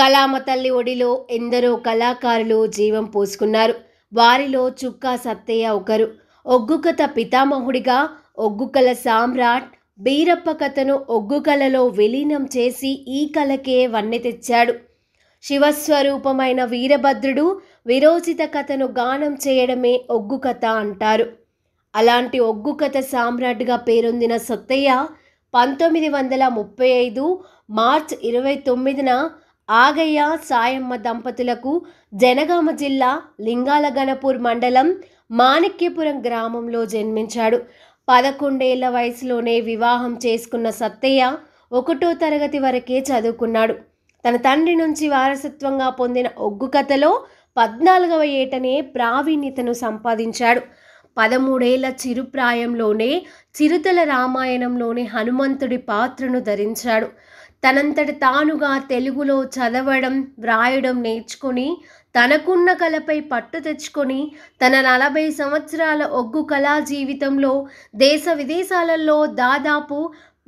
కలామ తల్లి ఒడిలో ఎందరో కళాకారులు జీవం పోసుకున్నారు వారిలో చుక్కా సత్తయ్య ఒకరు ఒగ్గుకథ పితామహుడిగా ఒగ్గుకల సామ్రాట్ బీరప్ప కథను ఒగ్గుకలలో విలీనం చేసి ఈ కళకే వన్నె తెచ్చాడు శివస్వరూపమైన వీరభద్రుడు విరోచిత కథను గానం చేయడమే ఒగ్గు కథ అంటారు అలాంటి ఒగ్గు కథ సామ్రాట్గా పేరొందిన సత్తయ్య పంతొమ్మిది వందల ముప్పై ఐదు మార్చ్ ఇరవై తొమ్మిదిన ఆగయ్య సాయమ్మ దంపతులకు జనగామ జిల్లా లింగాల గణపూర్ మండలం మాణిక్యపురం గ్రామంలో జన్మించాడు పదకొండేళ్ల వయసులోనే వివాహం చేసుకున్న సత్తయ్య ఒకటో తరగతి వరకే చదువుకున్నాడు తన తండ్రి నుంచి వారసత్వంగా పొందిన ఒగ్గు కథలో పద్నాలుగవ ఏటనే ప్రావీణ్యతను సంపాదించాడు పదమూడేళ్ల చిరుప్రాయంలోనే చిరుతల రామాయణంలోని హనుమంతుడి పాత్రను ధరించాడు తనంతట తానుగా తెలుగులో చదవడం వ్రాయడం నేర్చుకొని తనకున్న కళపై పట్టు తెచ్చుకొని తన నలభై సంవత్సరాల ఒగ్గు కళా జీవితంలో దేశ విదేశాలలో దాదాపు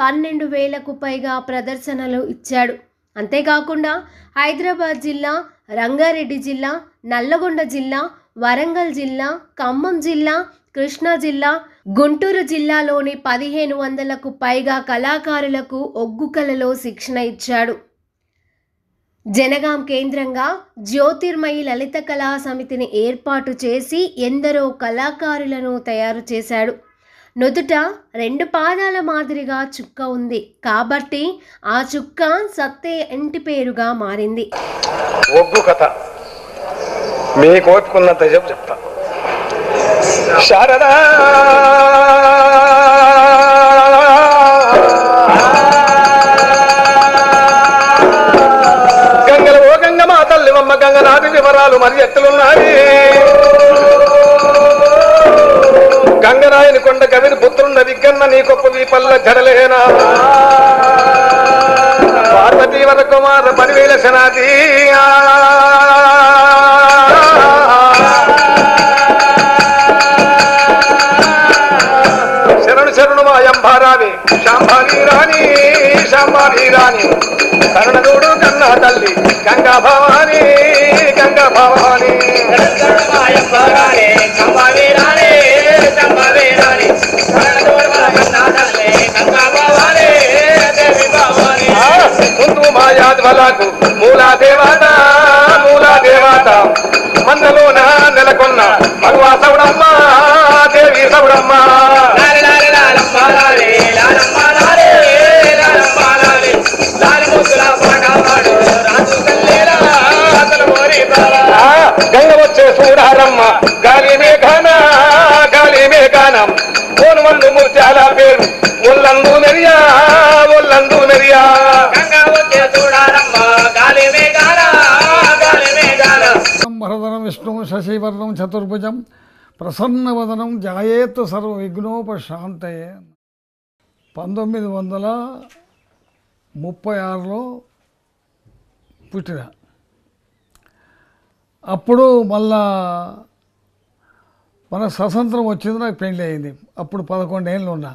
పన్నెండు వేలకు పైగా ప్రదర్శనలు ఇచ్చాడు అంతేకాకుండా హైదరాబాద్ జిల్లా రంగారెడ్డి జిల్లా నల్లగొండ జిల్లా వరంగల్ జిల్లా ఖమ్మం జిల్లా కృష్ణా జిల్లా గుంటూరు జిల్లాలోని పదిహేను వందలకు పైగా కళాకారులకు ఒగ్గు కళలో శిక్షణ ఇచ్చాడు జనగాం కేంద్రంగా జ్యోతిర్మయి లలిత కళా సమితిని ఏర్పాటు చేసి ఎందరో కళాకారులను తయారు చేశాడు నుదుట రెండు పాదాల మాదిరిగా చుక్క ఉంది కాబట్టి ఆ చుక్క సత్తే ఇంటి పేరుగా మారింది ఒగ్గు కథ మీకు చెప్తా శారదా గంగలు ఓ గంగ మా తల్లివమ్మ గంగనాథి వివరాలు మరి ఎత్తులున్నాయి గంగనాయని కొండ గవిని పుత్రున్న విగ్గన్న నీ గొప్ప పల్ల జడలేనా పార్వతీవర కుమార పనివేల సనాతీ రావే శాంభవి రాణి శాంభవి రాణి కరుణదోడు కన్న తల్లి గంగా భవాని గంగా భవాని మూలా దేవత గారమ్మ గాలి మేఘాన గాలి మేఘానం కోనుమల్లు ముత్యాల పేరు ఒల్లందు నెరియా ఒల్లందు నెరియా విష్ణు శశివర్ణం చతుర్భుజం ప్రసన్నవదనం జాయేత్ సర్వ విఘ్నోపశాంతయే పంతొమ్మిది వందల ముప్పై ఆరులో పుట్టిన అప్పుడు మళ్ళా మన స్వతంత్రం వచ్చింది నాకు పెళ్ళి అయింది అప్పుడు పదకొండేళ్ళు ఉన్నా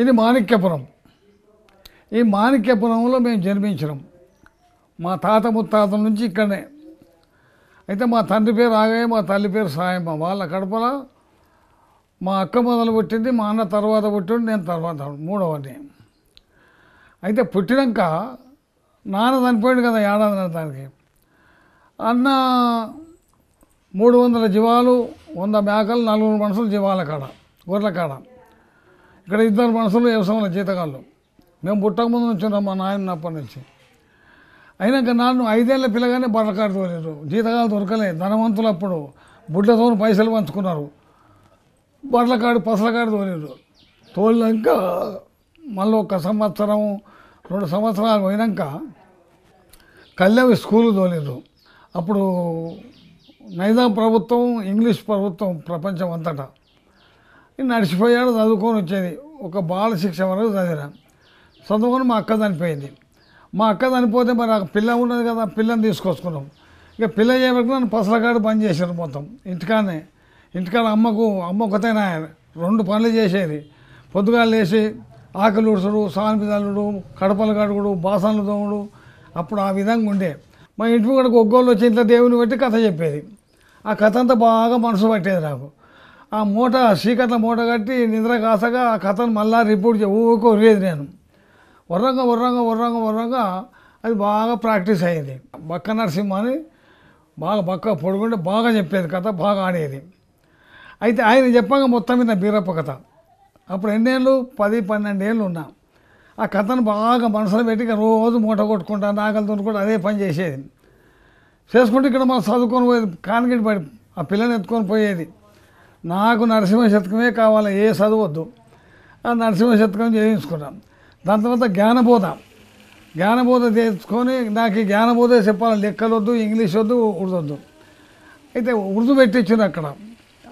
ఇది మాణిక్యపురం ఈ మాణిక్యపురంలో మేము జన్మించినాం మా తాత ముత్తాతల నుంచి ఇక్కడనే అయితే మా తండ్రి పేరు ఆగయ్య మా తల్లి పేరు సాయమ్మ వాళ్ళ కడపల మా అక్క మొదలు పుట్టింది మా అన్న తర్వాత పుట్టింది నేను తర్వాత మూడవని అయితే పుట్టినాక నాన్న చనిపోయింది కదా ఏడాది దానికి అన్న మూడు వందల జీవాలు వంద మేకలు నలుగురు మనుషులు జీవాల కాడ గొర్రెల కాడ ఇక్కడ ఇద్దరు మనుషులు వ్యవసాయంలో జీతగాళ్ళు మేము ముందు నుంచి మా నాయన నప్పటి నుంచి అయినాక నన్ను ఐదేళ్ళ పిల్లగానే బర్రకాడు తోలేరు జీతగాలు దొరకలే ధనవంతులు అప్పుడు బుడ్డతో పైసలు పంచుకున్నారు పసల పసలకాడు తోలేదు తోలినాక మళ్ళీ ఒక సంవత్సరం రెండు సంవత్సరాలు పోయినాక కళ్యాణ్ స్కూలు తోలేదు అప్పుడు నైదా ప్రభుత్వం ఇంగ్లీష్ ప్రభుత్వం ప్రపంచం అంతటా నడిచిపోయాడు చదువుకొని వచ్చేది ఒక బాల శిక్ష వరకు చదివాను చదువుకొని మా అక్క చనిపోయింది మా అక్క చనిపోతే మరి ఆ పిల్ల ఉన్నది కదా పిల్లని తీసుకొచ్చుకున్నాం ఇక పిల్ల చేయబట్టి నన్ను పసలకాడు పని చేశారు మొత్తం ఇంటికానే ఇంటికాడ అమ్మకు అమ్మ ఒకతేనా రెండు పనులు చేసేది పొద్దుగా లేచి ఆకలి ఉడుసుడు సాన్పిదాలుడు కడపలు కడుగుడు బాసన్లు తోముడు అప్పుడు ఆ విధంగా ఉండేది మా ఇంటి కూడా ఒగ్గోళ్ళు వచ్చి ఇంట్లో దేవుని బట్టి కథ చెప్పేది ఆ కథ అంతా బాగా మనసు పట్టేది నాకు ఆ మూట చీకట్ల మూట కట్టి నిద్ర కాసగా ఆ కథను మళ్ళా రిపోర్ట్ ఊరికో ఉరిగేది నేను ఉర్రంగా ఉర్రంగా ఉర్రంగా ఉర్రంగా అది బాగా ప్రాక్టీస్ అయ్యేది బక్క నరసింహ అని బాగా బక్క పొడుగుంటే బాగా చెప్పేది కథ బాగా ఆడేది అయితే ఆయన చెప్పాక మొత్తం మీద బీరప్ప కథ అప్పుడు ఎన్నేళ్ళు పది పన్నెండు ఏళ్ళు ఉన్నా ఆ కథను బాగా మనసులో పెట్టి రోజు మూట కొట్టుకుంటా నాగలతో కూడా అదే పని చేసేది చేసుకుంటే ఇక్కడ మనం చదువుకొని పోయేది కాన్గిట్ పడి ఆ పిల్లని ఎత్తుకొని పోయేది నాకు నరసింహ శతకమే కావాలి ఏ చదవద్దు ఆ నరసింహ శతకం చేయించుకున్నాం దాని తర్వాత జ్ఞానబోధ జ్ఞానబోధ తెచ్చుకొని నాకు జ్ఞానబోధ చెప్పాలి లెక్కలు వద్దు ఇంగ్లీష్ వద్దు వద్దు అయితే ఉర్దు పెట్టించిన అక్కడ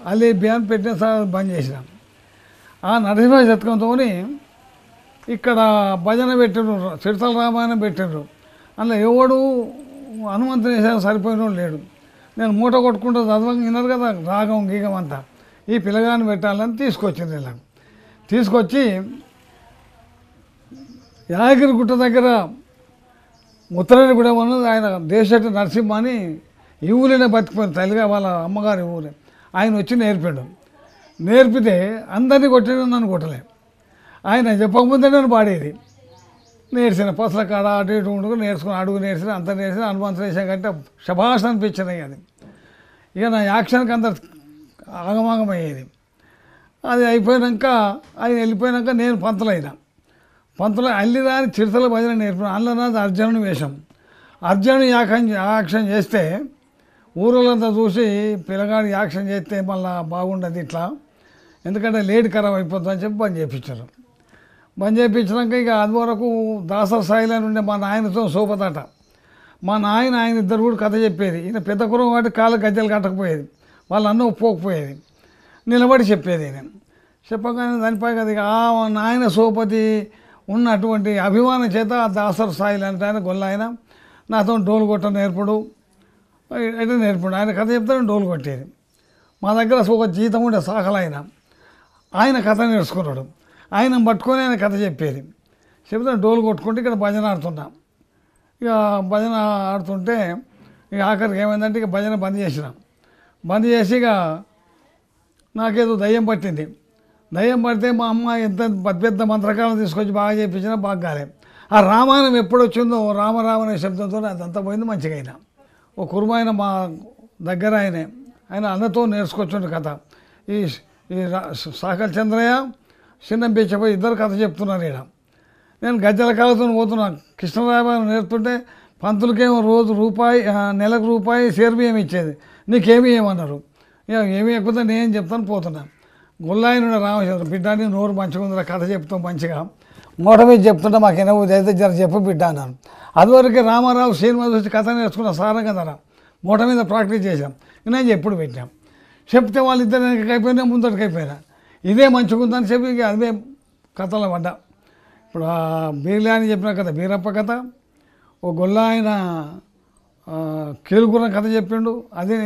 అల్లి బ్యాన్ పెట్టిన బంద్ చేసినాం ఆ నరసింహ శతకంతో ఇక్కడ భజన పెట్టిండ్రు చిరుతల రామాయణం పెట్టిండ్రు అందులో ఎవడు హనుమంతుని వేసాను సరిపోయిన లేడు నేను మూట కొట్టుకుంటూ చదవం విన్నారు కదా రాగం గీగం అంతా ఈ పిల్లగాన్ని పెట్టాలని తీసుకొచ్చింది ఇలా తీసుకొచ్చి యాదగిరి గుట్ట దగ్గర గుడ ఉన్నది ఆయన దేశటి నరసింహ అని ఈ ఊరినే బతికిపోయింది తల్లిగా వాళ్ళ అమ్మగారి ఊరే ఆయన వచ్చి నేర్పాడు నేర్పితే అందరినీ కొట్టాడు నన్ను కొట్టలేదు ఆయన చెప్పకముందే నేను పాడేది నేర్చిన పసల కాడ అటు ఇటు ఉండుకు నేర్చుకుని అడుగు నేర్చిన అంత నేర్చిన హనుమంతు వేసాం కంటే శభాష్ అనిపించింది అది ఇక నా యాక్షన్కి అంత ఆగమాగమయ్యేది అది అయిపోయాక ఆయన వెళ్ళిపోయాక నేను పంతులైన పంతులు అల్లిరాని చిరుతల భజన నేర్పిన అల్లనాథ్ అర్జునుని వేషం అర్జును యాక్షన్ యాక్షన్ చేస్తే ఊరులంతా చూసి పిల్లగాడు యాక్షన్ చేస్తే మళ్ళీ బాగుండదు ఇట్లా ఎందుకంటే లేట్ ఖరాబ్ అయిపోతుందని చెప్పి పని చేయించారు బంద్ చేయించినాక ఇక అది వరకు స్థాయిలో అని ఉండే మా నాయనతో సోపదట మా నాయన ఆయన ఇద్దరు కూడా కథ చెప్పేది ఈయన పెద్ద కురం వాటి కాలు గద్దెలు కట్టకపోయేది వాళ్ళ అన్నం పోకపోయేది నిలబడి చెప్పేది నేను చెప్పగానే దానిపై కదా ఇక ఆ నాయన సోపతి ఉన్నటువంటి అభిమానం చేత ఆ దాసర స్థాయిలు అంటే ఆయన గొల్ల ఆయన నాతో డోలు కొట్ట నేర్పడు అంటే నేర్పడు ఆయన కథ చెప్తాను డోలు కొట్టేది మా దగ్గర ఒక జీతం ఉండే సాకలు ఆయన ఆయన కథ నేర్చుకున్నాడు ఆయన పట్టుకొని ఆయన కథ చెప్పేది చెప్తే డోలు కొట్టుకుంటే ఇక్కడ భజన ఆడుతున్నాం ఇక భజన ఆడుతుంటే ఇక ఆఖరికి ఏమైందంటే ఇక భజన బంద్ చేసినాం బంద్ చేసి ఇక నాకేదో దయ్యం పట్టింది దయ్యం పడితే మా అమ్మ ఎంత పెద్ద పెద్ద మంత్రకాలం తీసుకొచ్చి బాగా చేయించినా బాగా కాలే ఆ రామాయణం ఎప్పుడొచ్చిందో వచ్చిందో అనే శబ్దంతో అదంతా పోయింది మంచిగా అయినా ఓ కురుమాయన మా దగ్గర ఆయనే ఆయన అన్నతో నేర్చుకొచ్చు కథ ఈ ఈ సాకల్ చంద్రయ్య చిన్నం పెంచబోయి ఇద్దరు కథ చెప్తున్నారు ఇక్కడ నేను గజ్జల కాలతో పోతున్నాను కృష్ణరాయబాబు నేర్పుతుంటే పంతులకేమో రోజు రూపాయి నెలకు రూపాయి సేర్బియ్యం ఇచ్చేది నీకేమి ఏమన్నారు ఏమీ ఎక్కువ నేను చెప్తాను పోతున్నాను గుళ్ళాయన రామచంద్ర బిడ్డాన్ని అని నోరు మంచిగా ఉందిరా కథ చెప్తాం మంచిగా మూట మీద చెప్తుంటే మాకు ఎన్నో అయితే జర చెప్పు బిడ్డ అన్నాను అదివరకు రామారావు శ్రీనివాస్ వచ్చి కథ నేర్చుకున్న సారం కదరా మూట మీద ప్రాక్టీస్ చేశాం నేను ఎప్పుడు పెట్టాం చెప్తే వాళ్ళిద్దరు అయిపోయినా ముందటికైపోయినా ఇదే మంచిగుందని చెప్పి అదే కథలు పడ్డా ఇప్పుడు బీర్లే అని చెప్పిన కథ బీరప్ప కథ ఓ గొల్ల ఆయన కేలుకున్న కథ చెప్పిండు అది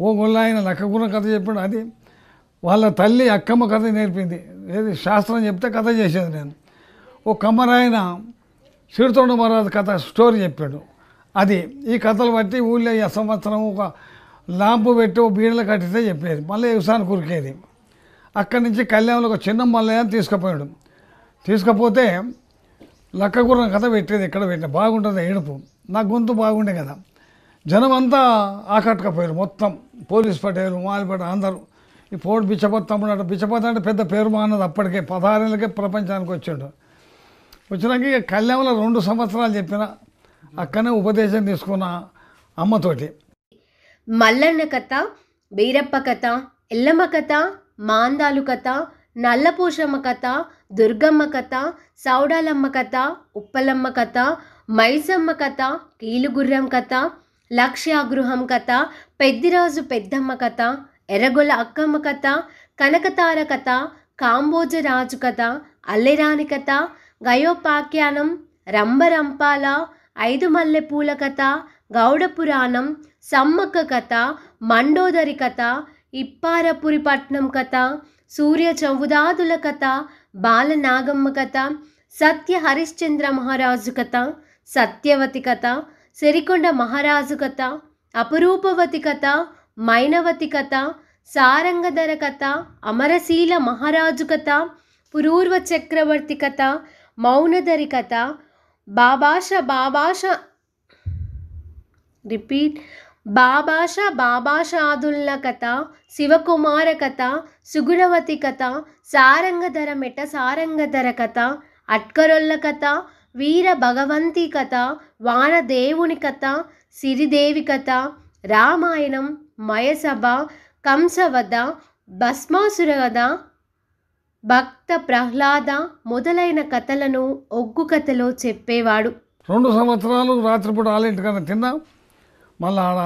ఓ గొల్ల ఆయన లెక్కకున్న కథ చెప్పిండు అది వాళ్ళ తల్లి అక్కమ్మ కథ నేర్పింది ఏది శాస్త్రం చెప్తే కథ చేసేది నేను ఓ కమ్మరాయన సిరితోండ మహారాజు కథ స్టోరీ చెప్పాడు అది ఈ కథలు బట్టి ఊళ్ళో సంవత్సరం ఒక లాంపు పెట్టి ఓ బీడలు కట్టితే చెప్పేది మళ్ళీ వ్యవసాయం కురికేది అక్కడి నుంచి కళ్యాణంలో ఒక చిన్న మల్లయ్య తీసుకుపోయాడు తీసుకపోతే లక్కగుర్రం కథ పెట్టేది ఎక్కడ పెట్టిన బాగుంటుంది ఏడుపు నా గొంతు బాగుండే కదా జనం అంతా ఆకట్టుకపోయారు మొత్తం పోలీస్ పటేలు మాలిపట అందరూ ఈ పోడు బిచ్చపతి తమ్ముడు అంటే అంటే పెద్ద పేరు అన్నది అప్పటికే పదహారేళ్ళకే ప్రపంచానికి వచ్చాడు వచ్చినాక ఇక కళ్యాణంలో రెండు సంవత్సరాలు చెప్పిన అక్కనే ఉపదేశం తీసుకున్న అమ్మతోటి మల్లన్న కథ బీరప్ప కథ ఎల్లమ్మ కథ మాందాలు కథ నల్లపూషమ్మ కథ దుర్గమ్మ కథ సౌడాలమ్మ కథ ఉప్పలమ్మ కథ మైసమ్మ కథ కీలుగుర్రం కథ లక్ష్యాగృహం కథ పెద్దిరాజు పెద్దమ్మ కథ ఎరగొల అక్కమ్మ కథ కనకతార కథ కాంబోజరాజు కథ అల్లెరాని కథ గయోపాఖ్యానం రంభరంపాల ఐదు మల్లెపూల కథ గౌడ పురాణం సమ్మక్క కథ మండోదరి కథ ఇప్పారపురి పట్నం కథ సూర్య చౌదాదుల కథ బాలనాగమ్మ కథ సత్య హరిశ్చంద్ర మహారాజు కథ సత్యవతి కథ సిరికొండ మహారాజు కథ అపురూపవతి కథ మైనవతి కథ సారంగధర కథ అమరశీల మహారాజు కథ పురూర్వ చక్రవర్తి కథ మౌనధరి కథ బాబాష బాబాష రిపీట్ బాబాష బాబాషాదుళ్ళ కథ శివకుమార కథ సుగుణవతి కథ సారంగధర మెట సారంగధర కథ అట్కరొల్ల కథ వీర భగవంతి కథ వానదేవుని కథ సిరిదేవి కథ రామాయణం మయసభ కంసవద కథ భక్త ప్రహ్లాద మొదలైన కథలను ఒగ్గు కథలో చెప్పేవాడు రెండు సంవత్సరాలు రాత్రిపూట ఆలింటి కథ తిన్నా మళ్ళీ ఆడ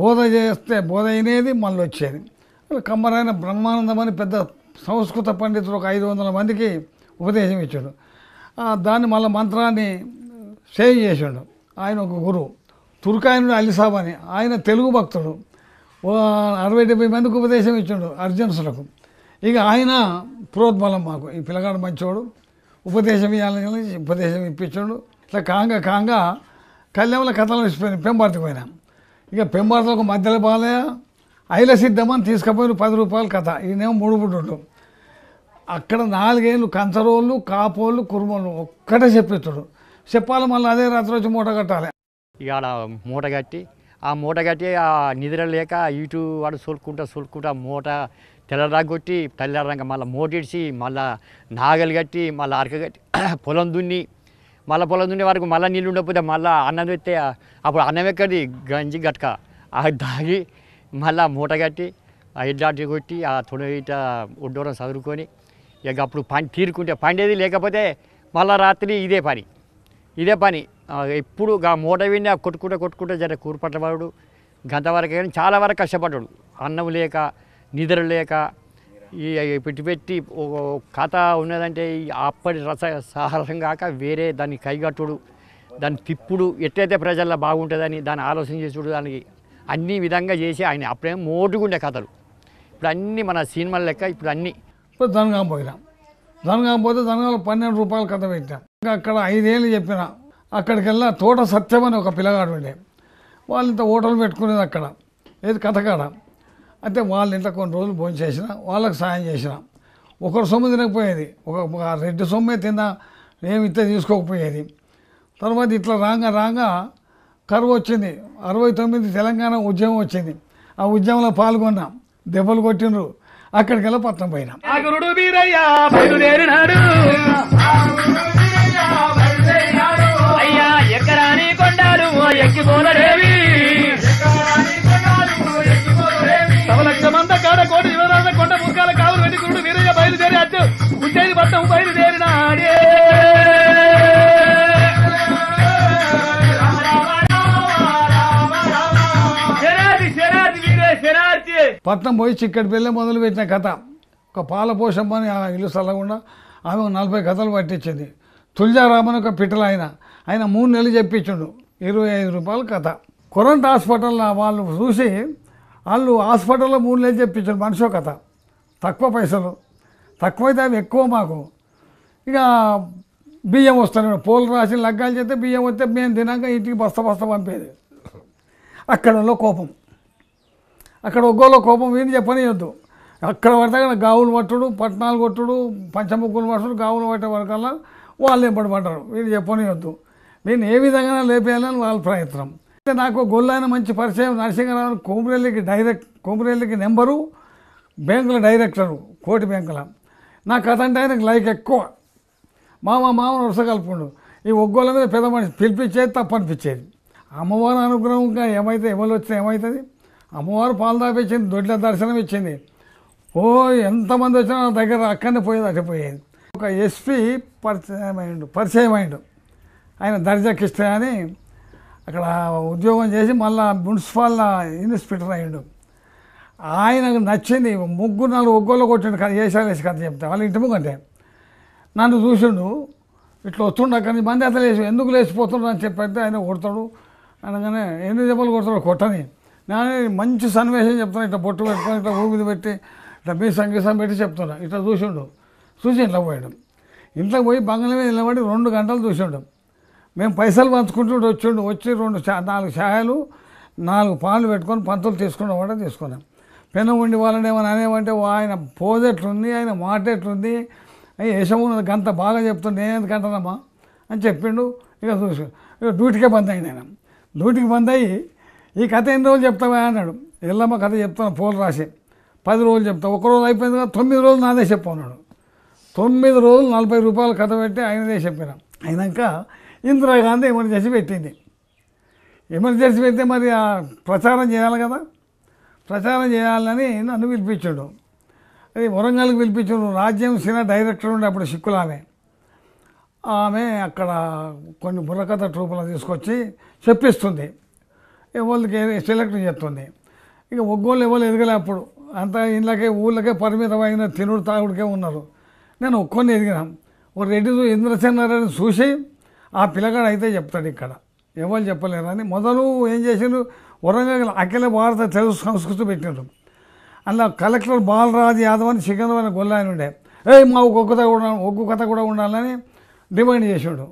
బోధ చేస్తే బోధ అయినది మళ్ళీ వచ్చేది కమ్మరైన బ్రహ్మానందం అని పెద్ద సంస్కృత పండితుడు ఒక ఐదు వందల మందికి ఉపదేశం ఇచ్చాడు దాన్ని మళ్ళీ మంత్రాన్ని సేవ్ చేసాడు ఆయన ఒక గురువు తుర్కాయనుడు అలిసాబ్ అని ఆయన తెలుగు భక్తుడు అరవై డెబ్బై మందికి ఉపదేశం ఇచ్చాడు అర్జున్సులకు ఇక ఆయన పురోద్బలం మాకు ఈ పిల్లగాడు మంచోడు ఉపదేశం ఇవ్వాలని ఉపదేశం ఇప్పించాడు ఇట్లా కాంగ కాంగా కళ్యాణంలో కథలు ఇచ్చిపోయింది పెంబార్తకు పోయినా ఇక పెంబార్తలకు మధ్యలో బాలే అయిల సిద్ధమని తీసుకుపోయిన పది రూపాయలు కథ ఇదేమో మూడు పుట్టుండు అక్కడ నాలుగేళ్ళు కంచరోళ్ళు కాపోళ్ళు కురుమోళ్ళు ఒక్కటే చెప్పిస్తాడు చెప్పాలి మళ్ళీ అదే రాత్రి వచ్చి మూట కట్టాలి ఇక మూట కట్టి ఆ మూట కట్టి ఆ నిద్ర లేక ఇటు వాడు సోలుకుంటా సోలుకుంటా మూట తెల్లరాగొట్టి తెల్లరంగా మళ్ళీ మోటిడిచి మళ్ళీ నాగలు కట్టి మళ్ళీ అరక కట్టి పొలం దున్ని మళ్ళీ పొలం ఉండే వరకు మళ్ళీ నీళ్ళు ఉండకపోతే మళ్ళీ అన్నం పెట్టే అప్పుడు అన్నం ఎక్కడి గంజి గట్క అది దాగి మళ్ళీ మూట కట్టి ఆ ఎడ్లాంటి కొట్టి ఆ తొడ ఇట ఉడ్డూరం చదువుకొని ఇక అప్పుడు పని తీరుకుంటే పండేది లేకపోతే మళ్ళీ రాత్రి ఇదే పని ఇదే పని ఎప్పుడు ఆ మూట విని కొట్టుకుంటే కొట్టుకుంటే జర కూరపట్టవాడు గంట వరకు కానీ చాలా వరకు కష్టపడ్డాడు అన్నం లేక నిద్ర లేక ఈ పెట్టి పెట్టి కథ ఉన్నదంటే అప్పటి రస సాహసం కాక వేరే దాన్ని కైగట్టుడు దాని తిప్పుడు ఎట్టయితే ప్రజల్లో బాగుంటుందని దాన్ని ఆలోచన చేసుడు దానికి అన్ని విధంగా చేసి ఆయన అప్పుడే మోటుకుండే కథలు ఇప్పుడు అన్నీ మన సినిమాల లెక్క ఇప్పుడు అన్నీ ఇప్పుడు దనగా పోయినాం దనగా పోతే దనగాంలో పన్నెండు రూపాయలు కథ పెట్టాం అక్కడ ఐదేళ్ళు చెప్పిన అక్కడికి వెళ్ళా తోట సత్యం అని ఒక పిల్లగాడు ఉండే వాళ్ళు ఇంత హోటల్ పెట్టుకునేది అక్కడ ఏది కథ కాడ అంటే వాళ్ళు ఇంట్లో కొన్ని రోజులు భోజనం చేసిన వాళ్ళకి సాయం చేసిన ఒకరు సొమ్ము తినకపోయేది ఒక రెడ్డి సొమ్మే తిన్నా మేము ఇంత తీసుకోకపోయేది తర్వాత ఇట్లా రాగా రాగా కరువు వచ్చింది అరవై తొమ్మిది తెలంగాణ ఉద్యమం వచ్చింది ఆ ఉద్యమంలో పాల్గొన్నాం దెబ్బలు కొట్టినరు వెళ్ళ పట్నం పోయినాం అయ్యా కోటి ఇరవై కొండ ముఖాల కావులు వెళ్ళి గురుడు వీరయ్య బయలుదేరి అట్టు ఉజ్జయిని పట్టం బయలుదేరిన పట్నం పోయి చిక్కటి పెళ్ళి మొదలు పెట్టిన కథ ఒక పాల పాలపోషమ్మ అని ఆ ఇల్లు చల్లకుండా ఆమె నలభై కథలు పట్టించింది తులజారామన్ ఒక పిట్టలు ఆయన ఆయన మూడు నెలలు చెప్పించుండు ఇరవై ఐదు రూపాయలు కథ కొరంట్ హాస్పిటల్ వాళ్ళు చూసి వాళ్ళు హాస్పిటల్లో మూడు నెలలు చెప్పించారు మనిషో కథ తక్కువ పైసలు తక్కువైతే అవి ఎక్కువ మాకు ఇక బియ్యం వస్తాను పూలు రాసి లగ్గాలు చేస్తే బియ్యం వస్తే మేము తినాక ఇంటికి బస్త బస్త పంపేది అక్కడలో కోపం అక్కడ ఒగ్గోలో కోపం చెప్పని వద్దు అక్కడ పడితే గావులు పట్టుడు పట్టణాలు కొట్టుడు పంచముక్కులు పట్టుడు గావులు పట్టే వరకల్లా వాళ్ళు వీళ్ళు చెప్పని వద్దు నేను ఏ విధంగా లేపేయాలని వాళ్ళ ప్రయత్నం నాకు గొల్లైన మంచి పరిచయం నరసింహరావు కొమరేళ్ళకి డైరెక్ట్ కొమరేళ్ళకి నెంబరు బ్యాంకుల డైరెక్టరు కోటి బ్యాంకుల నాకు కథ ఆయనకు లైక్ ఎక్కువ మామ మామ వరుస కలుపుకుండు ఈ ఒగ్గోళ్ళ మీద పెద్ద మనిషి పిలిపించేది తప్పనిపించేది అమ్మవారి అనుగ్రహంగా ఏమైతే ఎవరు వచ్చినా ఏమవుతుంది అమ్మవారు పాలదాపించింది దొడ్ల దర్శనం ఇచ్చింది ఓ ఎంతమంది వచ్చినా నా దగ్గర అక్కడనే పోయేది అట్టిపోయేది ఒక ఎస్పీ పరిచయం అయిండు పరిచయం అయిండు ఆయన దర్జా కిష్ట అని అక్కడ ఉద్యోగం చేసి మళ్ళీ మున్సిపల్ ఇన్స్పెక్టర్ అయ్యాడు ఆయనకు నచ్చింది ముగ్గురు నాలుగు ఒగ్గోలు కొట్టిండు కథ చేసేసి కథ చెప్తాను వాళ్ళ ఇంటి అంటే నన్ను చూసిండు ఇట్లా వస్తుండ కానీ మంది అతను లేచి ఎందుకు లేచిపోతున్నాడు అని చెప్పి ఆయన కొడతాడు అనగానే ఎన్ని దెబ్బలు కొడతాడు కొట్టని నేను మంచి సన్నివేశం చెప్తాను ఇట్లా బొట్టు పెట్టుకొని ఇట్లా ఊపిది పెట్టి ఇట్లా మీ సంగీతం పెట్టి చెప్తున్నాను ఇట్లా చూసిండు చూసి ఇంట్లో పోయాడు ఇంట్లో పోయి బంగ్లా మీద నిలబడి రెండు గంటలు చూసిండు మేము పైసలు పంచుకుంటుండే వచ్చిండు వచ్చి రెండు నాలుగు ఛాయలు నాలుగు పాలు పెట్టుకొని పంతులు తీసుకున్న కూడా తీసుకున్నాం పెన్న ఉండి వాళ్ళని ఏమైనా అనేవంటే ఆయన పోజ్ ఎట్లుంది ఆయన మాట ఎట్లుంది యశమున్న గంత బాగా చెప్తుండే నేను ఎందుకంటానమ్మా అని చెప్పిండు ఇక చూసు ఇక డ్యూటీకే బంద్ అయ్యి నేను డ్యూటీకి బంద్ అయ్యి ఈ కథ ఎన్ని రోజులు చెప్తావా అన్నాడు ఎల్లమ్మ కథ చెప్తాను పూలు రాసి పది రోజులు చెప్తాను ఒక రోజు అయిపోయింది కదా తొమ్మిది రోజులు నాదే చెప్పన్నాడు తొమ్మిది రోజులు నలభై రూపాయలు కథ పెట్టి ఆయనదే చెప్పినాం అయినాక ఇందిరాగాంధీ ఎమర్జెన్సీ పెట్టింది ఎమర్జెన్సీ పెడితే మరి ప్రచారం చేయాలి కదా ప్రచారం చేయాలని నన్ను పిలిపించాడు అది వరంగల్కి పిలిపించాడు రాజ్యం సినిమా డైరెక్టర్ ఉండే అప్పుడు సిక్కులామే ఆమె అక్కడ కొన్ని బుర్రకథ ట్రూపులు తీసుకొచ్చి చెప్పిస్తుంది ఎవరికి సెలెక్ట్ చేస్తుంది ఇక ఒగ్గోళ్ళు ఎవరు ఎదగలే అప్పుడు అంతా ఇళ్ళకే ఊళ్ళకే పరిమితమైన తినుడు తాగుడికే ఉన్నారు నేను ఒక్కొని ఎదిగినాం ఒక రెడ్డి ఇంద్రసేనారాయణ చూసి ఆ పిల్లగాడు అయితే చెప్తాడు ఇక్కడ ఎవరు చెప్పలేరు అని మొదలు ఏం చేశారు వరంగల్ అఖిల భారత తెలుగు సంస్కృతి పెట్టినారు అందులో కలెక్టర్ బాలరాజ్ యాదవ్ అని సికింద్రాబాద్ గొల్ల ఆయన ఉండే ఏ మా ఒక్కొక్క కథ కూడా ఒక్కొక్క కథ కూడా ఉండాలని డిమాండ్ చేశాడు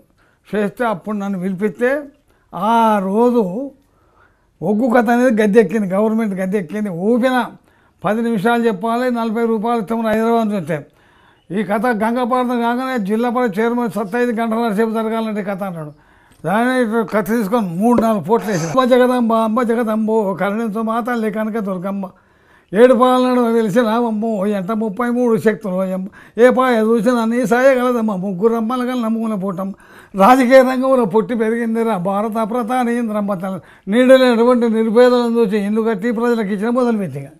చేస్తే అప్పుడు నన్ను పిలిపిస్తే ఆ రోజు ఒగ్గు కథ అనేది గద్దెక్కింది గవర్నమెంట్ గద్దెక్కింది ఊపిన పది నిమిషాలు చెప్పాలి నలభై రూపాయలు తమను హైదరాబాద్ నుంచి ఈ కథ గంగపార్థం కాగానే జిల్లా పరిషత్ చైర్మన్ సత్తైదు గంటల సేపు జరగాలంటే కథ అన్నాడు దాని కథ తీసుకొని మూడు నాలుగు పోట్లు వేసి అమ్మ జగదంబ అమ్మ జగదంబో కరణించు మాత లేకనక దుర్గమ్మ ఏడు పాలనడు తెలిసి రామమ్మో ఎంత ముప్పై మూడు శక్తులు అమ్మ ఏ పాయ చూసినా నీ సాయగలదమ్మ అమ్మలు గల నమ్ముకున్న పూటమ్మ రాజకీయ రంగంలో పుట్టి పెరిగిందిరా భారత ఇంద్రమ్మ తల నీడలేటువంటి నిర్భేదలను చూసి ఇల్లు కట్టి ప్రజలకు ఇచ్చిన మొదలుపెట్టిగా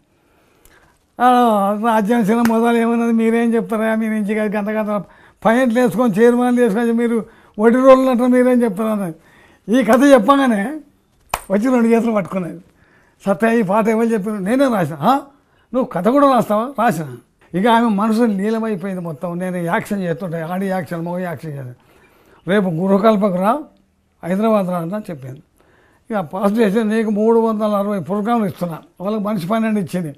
రాజ్యాంశం మొదలు ఏమన్నది మీరేం చెప్తారా మీరు కాదు గంట గంట పైంట్లు వేసుకొని చైర్మన్లు వేసుకొని మీరు ఒడి రోజులు అంటారు మీరేం చెప్తారా అన్నది ఈ కథ చెప్పగానే వచ్చి రెండు చేతులు పట్టుకున్నది సత్య ఈ పాట ఎవరు చెప్పారు నేనే రాసిన నువ్వు కథ కూడా రాస్తావా రాసిన ఇక ఆమె మనసు నీలమైపోయింది మొత్తం నేను యాక్షన్ చేస్తుంటే ఆడి యాక్షన్ మో యాక్షన్ చేసి రేపు గృహకల్పకు రా హైదరాబాద్ రా అని చెప్పింది ఇక పాస్ చేసి నీకు మూడు వందల అరవై ప్రోగ్రాంలు ఇస్తున్నా వాళ్ళకి మనిషి పన్నెండు ఇచ్చింది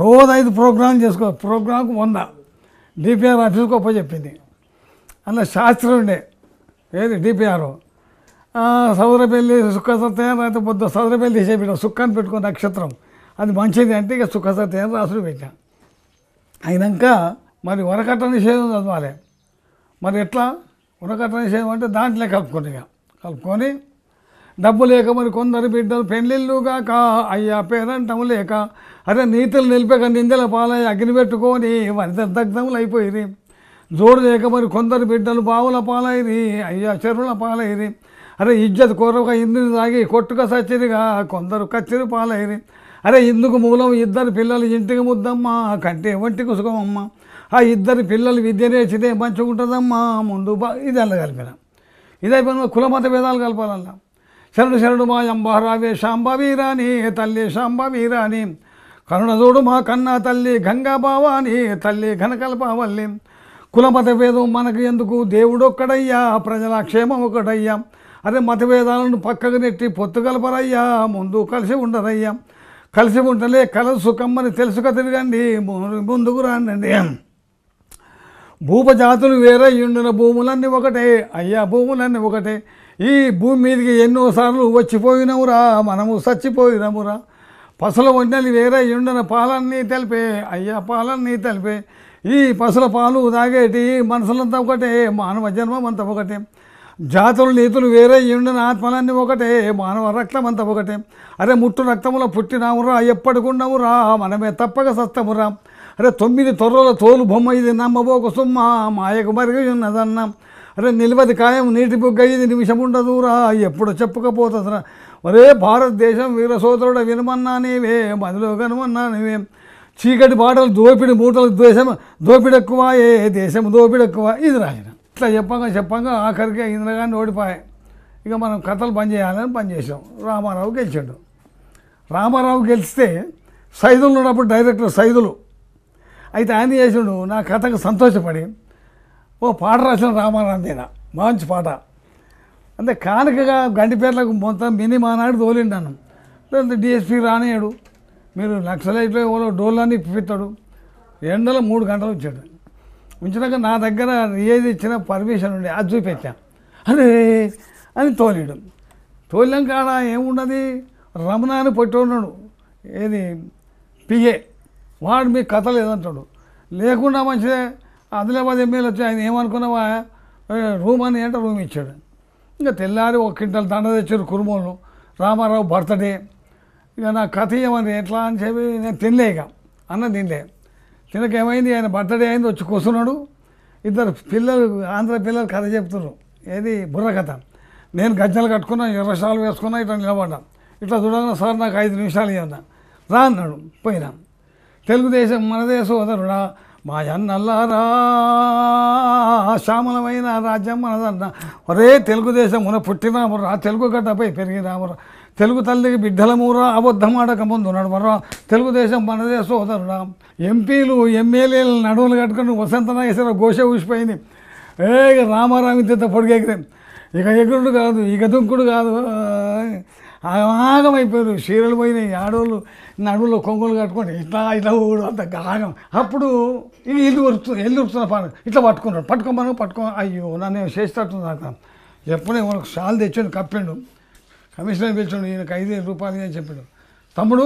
రోజు ఐదు ప్రోగ్రాం చేసుకో ప్రోగ్రాంకు వంద డిపిఆర్ ఆఫీస్కి ఒప్ప చెప్పింది అందులో శాస్త్రం ఉండే ఏది డిపిఆర్ సౌదరపల్లి సుఖ సత్యం లేకపోతే పొద్దు సౌదరపల్లి పెట్టాం సుఖాన్ని పెట్టుకుని నక్షత్రం అది మంచిది అంటే ఇక సుఖ సత్యం రాసులు పెట్టాం అయినాక మరి వరకట్ట నిషేధం చదవాలి మరి ఎట్లా ఉరకట్ట నిషేధం అంటే దాంట్లో కలుపుకుని కలుపుకొని డబ్బు లేక మరి కొందరు బిడ్డలు పెండ్లిళ్ళు కాక అయ్యా పేరంటం లేక అరే నీతులు నిలిపేక నిందెల పాలై అగ్ని పెట్టుకొని దగ్ధములు దగ్ధములైపోయిరి జోడు లేక మరి కొందరు బిడ్డలు బావుల పాలయ్యి అయ్యా చెరువుల పాలయ్యి అరే ఇజ్జత్ కూరగా ఇందుని తాగి కొట్టుక సచ్చిరిగా కొందరు కచ్చిరి పాలయ్యి అరే ఇందుకు మూలం ఇద్దరు పిల్లలు ఇంటికి ముద్దమ్మా కంటే ఒంటికి కుసుకమమ్మ ఆ ఇద్దరు పిల్లలు విద్య నేర్చితే మంచిగా ఉంటుందమ్మా ముందు బా ఇది అల్ల కలిపిన ఇదైపోయిన కులమత భేదాలు కలపాలన్నా శరణు శరడు మా అంబారావే శాంభవీరాని తల్లి శాంభవీరాని కరుణదోడు మా కన్నా తల్లి గంగా భావాని తల్లి ఘనకల్పావల్లి కులమత భేదం మనకు ఎందుకు ఒక్కడయ్యా ప్రజల క్షేమం ఒకటయ్యా అదే మతభేదాలను పక్కకు నెట్టి పొత్తు కలపరయ్యా ముందు కలిసి ఉండరయ్యా కలిసి ఉంటలే కల సుఖమ్మని తెలుసుక తిరగండి ముందుకు రానండి భూపజాతులు వేరే ఉండిన భూములన్నీ ఒకటే అయ్యా భూములన్నీ ఒకటే ఈ భూమి మీదకి ఎన్నోసార్లు వచ్చిపోయినవురా మనము చచ్చిపోయినమురా పసల వంటలు వేరే ఉండిన పాలన్నీ తెలిపే అయ్యా పాలన్నీ తెలిపే ఈ పసుల పాలు తాగేటి మనసులంతా ఒకటే మానవ జన్మం అంతా ఒకటే జాతులు నీతులు వేరే ఎండిన ఆత్మలన్నీ ఒకటే మానవ రక్తం అంతా ఒకటే అరే ముట్టు రక్తములో పుట్టినామురా ఎప్పటికున్నవురా మనమే తప్పక సత్తమురా అరే తొమ్మిది తొర్రల తోలు బొమ్మ ఇది నమ్మబోకు సుమ్మ మాయకు మరిగి ఉన్నదన్నాం అరే నిలవది ఖాయం నీటి బుగ్గ ఐదు నిమిషం ఉండదురా ఎప్పుడు రా అరే భారతదేశం వీర సోదరుడు వినమన్నా నీవే మదిలో కనుమన్నా నీవే చీకటి పాటలు దోపిడి మూటలు దేశం దోపిడెక్కువ ఏ దేశం దోపిడెక్కువ ఇది రాయన ఇట్లా చెప్పంగా చెప్పంగా ఆఖరికి ఇందిరాగాంధీ ఓడిపోయాయి ఇక మనం కథలు పని చేయాలని పని చేసాం రామారావు గెలిచాడు రామారావు గెలిస్తే సైదులు ఉన్నప్పుడు డైరెక్టర్ సైదులు అయితే ఆయన చేసాడు నా కథకు సంతోషపడి ఓ పాట రాసిన రామానందేన మంచి పాట అంటే కానుకగా పేర్లకు మొత్తం మినీ మానాడు తోలిండాను లేదంటే డిఎస్పీ రానేయడు మీరు నక్సలైట్లో ఎవరో డోళ్ళని పిప్పిస్తాడు ఎండలో మూడు గంటలు ఉంచాడు ఉంచినాక నా దగ్గర ఏది ఇచ్చినా పర్మిషన్ ఉండే అది చూపించా అరే అని తోలేడు తోలినాం కాడ ఏమున్నది రమణ అని పొట్టి ఉన్నాడు ఏది పిఏ వాడు మీకు కథ లేదంటాడు లేకుండా మంచిదే ఆదిలాబాద్ ఎమ్మెల్యే వచ్చి ఆయన ఏమనుకున్నావా రూమ్ అని అంటే రూమ్ ఇచ్చాడు ఇంకా తెల్లారి ఒక క్వింటల్ దండ తెచ్చారు కురుమూలు రామారావు బర్త్డే ఇక నా కథ ఏమని ఎట్లా అని చెప్పి నేను తినలే ఇక అన్న తినలే తినక ఏమైంది ఆయన బర్త్డే అయింది వచ్చి కూర్చున్నాడు ఇద్దరు పిల్లలు ఆంధ్ర పిల్లలు కథ చెప్తున్నారు ఏది బుర్ర కథ నేను గజ్జలు కట్టుకున్నా ఎర్రసాలు వేసుకున్నా ఇట్లా నిలబడ్డా ఇట్లా చూడగా సార్ నాకు ఐదు నిమిషాలు ఏమన్నా రా అన్నాడు పోయినా తెలుగుదేశం మన దేశం వదరుడా మా ఎన్నల్లారా శ్యామలమైన రాజ్యం మనదన్న ఒరే తెలుగుదేశం తెలుగుదేశమున ఆ తెలుగు గడ్డపై పెరిగినామురా తెలుగు తల్లికి బిడ్డలమూరా అబద్ధమాడక ముందు ఉన్నాడు మరో తెలుగుదేశం మనదే సోదరుడా ఎంపీలు ఎమ్మెల్యేలు నడువులు కట్టుకుని వసంత నాగేశ్వర ఘోష ఊసిపోయింది ఏ రామారామి తింత పొడిగెగిరి ఇక ఎగురుడు కాదు ఇక దుంకుడు కాదు ఆగమైపోయారు చీరలు పోయినాయి ఆడవాళ్ళు నడువులో కొంగులు కట్టుకొని ఇట్లా ఇట్లా ఊడు అంత గాగం అప్పుడు ఇల్లు ఉరుకుతుంది ఇల్లు ఉరుకుతున్న ఇట్లా పట్టుకున్నాడు పట్టుకోమని పట్టుకో అయ్యో నన్ను నేను చేసేటట్టుంది నాకు ఎప్పుడే మనకు షాల్ తెచ్చాడు కప్పాడు కమిషనర్ పిలిచాడు ఈయనకు ఐదు రూపాయలు అని చెప్పాడు తమ్ముడు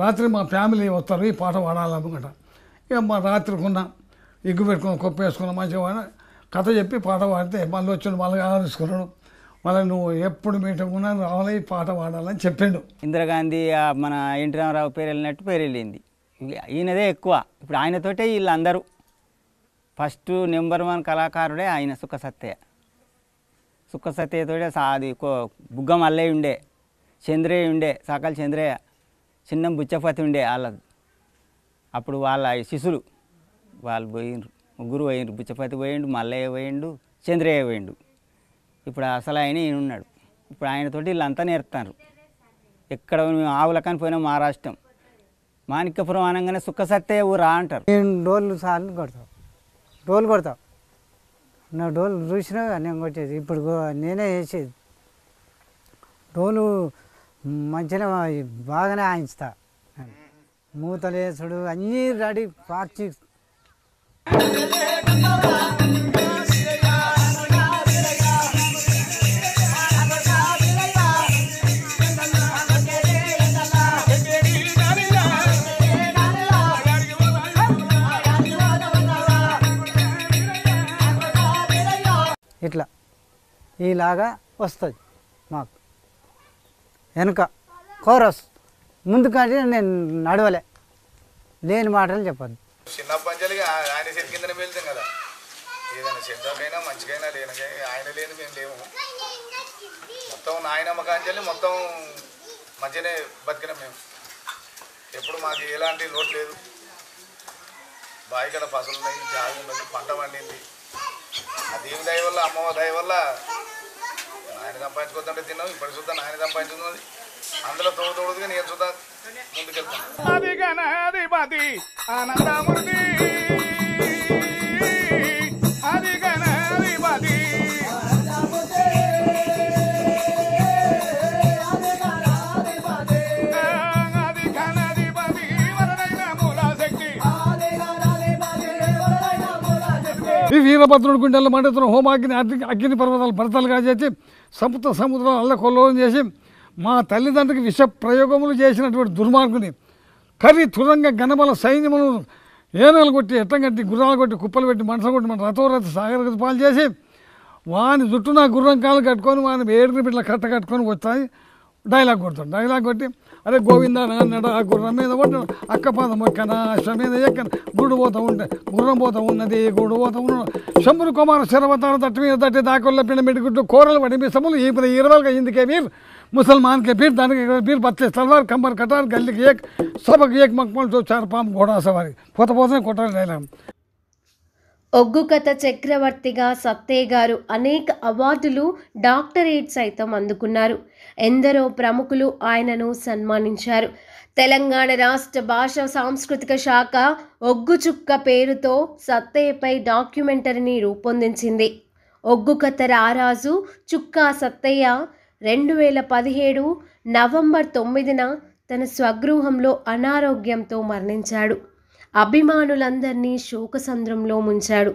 రాత్రి మా ఫ్యామిలీ వస్తారు ఈ పాట పాడాలనుకుంటా ఇక మా రాత్రికున్న ఎగ్గు పెట్టుకున్నాం కుప్ప వేసుకున్నాం మంచిగా కథ చెప్పి పాట పాడితే మళ్ళీ వచ్చాడు మళ్ళీ ఆలోచుకున్నాడు మళ్ళీ నువ్వు ఎప్పుడు మీటకున్నా రావాలి పాట పాడాలని చెప్పాడు ఇందిరాగాంధీ మన ఎన్టీ రామారావు పేరు వెళ్ళినట్టు పేరు వెళ్ళింది ఈయనదే ఎక్కువ ఇప్పుడు ఆయనతోటే వీళ్ళందరూ ఫస్ట్ నెంబర్ వన్ కళాకారుడే ఆయన సుఖసత్య సుఖసత్యతోటే సాది అది బుగ్గ మల్లయ్య ఉండే చంద్రయ్య ఉండే సకల్ చంద్రయ్య చిన్నం బుచ్చపతి ఉండే వాళ్ళ అప్పుడు వాళ్ళ శిశులు వాళ్ళు పోయిండ్రు ముగ్గురు పోయిండ్రు బుచ్చపతి పోయిండు మల్లయ్య పోయిండు చంద్రయ్య పోయిండు ఇప్పుడు అసలు ఆయన ఈయన ఉన్నాడు ఇప్పుడు ఆయనతోటి వీళ్ళంతా నేర్తారు ఎక్కడ మేము ఆవులకని పోయినా మహారాష్ట్రం మాణిక్యపురం అనగానే సత్తే ఊరా అంటారు నేను డోలు సార్లు కొడతావు డోలు కొడతావు నా డోలు చూసినా నేను కొట్టేది ఇప్పుడు నేనే వేసేది డోలు మంచిగా బాగానే ఆయించుతా మూతలేసుడు అన్నీ రెడీ పార్టీ ఇలాగా వస్తుంది మాకు వెనుక కోరస్ ముందు కంటే నేను నడవలే లేని మాటలు చెప్పండి చిన్న ఆయన చెట్టు కింద కదా ఏదైనా చెడ్డకైనా ఆయన లేని మేము లేము మొత్తం నాయనమ్మ మొత్తం బతికినాం మేము ఎప్పుడు మాకు ఎలాంటి లోటు లేదు బావి కదా పసలు ఉన్నాయి జాగు ఉన్నది పంట పండింది ఆ దేవి దయ వల్ల అమ్మవ దయ వల్ల ఆయన సంపాదించుకోవద్దంటే తిన్నావు ఇప్పుడు చూద్దాం ఆయన సంపాదించుకున్నది అందులో తోడు తోడుగా నేను చూద్దాం ముందుకెళ్తాను శ్రీ వీరభద్రుడి గుండెల్లో మండుతున్న హోమాగ్ని అగ్ని అగ్ని పర్వతాలు భరతలుగా చేసి సముద్ర సముద్రాలు అల్లకొల్లోలం చేసి మా తల్లిదండ్రులకి విష ప్రయోగములు చేసినటువంటి దుర్మార్గుని కరి తురంగ గణబల సైన్యములు ఏనలు కొట్టి ఎట్టం కట్టి గుర్రాలు కొట్టి కుప్పలు పెట్టి మనసు కొట్టి మన రథోరథ సాగర పాలు చేసి వాని జుట్టున నా గుర్రం కాలు కట్టుకొని వాని ఏడుగురు బిడ్డల కట్ట కట్టుకొని వస్తాయి డైలాగ్ కొడుతుంది డైలాగ్ కొట్టి అరే గోవింద అన్నాడు ఆ గుర్రం మీద పడ్డాడు అక్క పాదం ఎక్కన అష్ట మీద ఎక్కన గుడు పోత ఉంటే గుర్రం పోత ఉన్నది గుడు పోత ఉన్న శంభు కుమార శరవతార తట్టు మీద తట్టి దాకొల్ల పిండి మెడుగుడ్డు కోరలు పడి సమలు ఈ ఇరవల్గా ఇందుకే మీరు मुसलमान పీర్ దానికి పీర్ के సల్వార్ కంబర్ सलवार గల్లికి ఏక్ సభకు ఏక్ एक सबक एक मकमल जो సవారి పోత घोड़ा పోతే కొట్టాలి ఒగ్గు కథ చక్రవర్తిగా సత్తయ్య గారు అనేక అవార్డులు డాక్టరేట్ సైతం అందుకున్నారు ఎందరో ప్రముఖులు ఆయనను సన్మానించారు తెలంగాణ రాష్ట్ర భాష సాంస్కృతిక శాఖ ఒగ్గుచుక్క పేరుతో సత్తయ్యపై డాక్యుమెంటరీని రూపొందించింది ఒగ్గు కథ రారాజు చుక్క సత్తయ్య రెండు వేల పదిహేడు నవంబర్ తొమ్మిదిన తన స్వగృహంలో అనారోగ్యంతో మరణించాడు అభిమానులందరినీ శోకసంద్రంలో ముంచాడు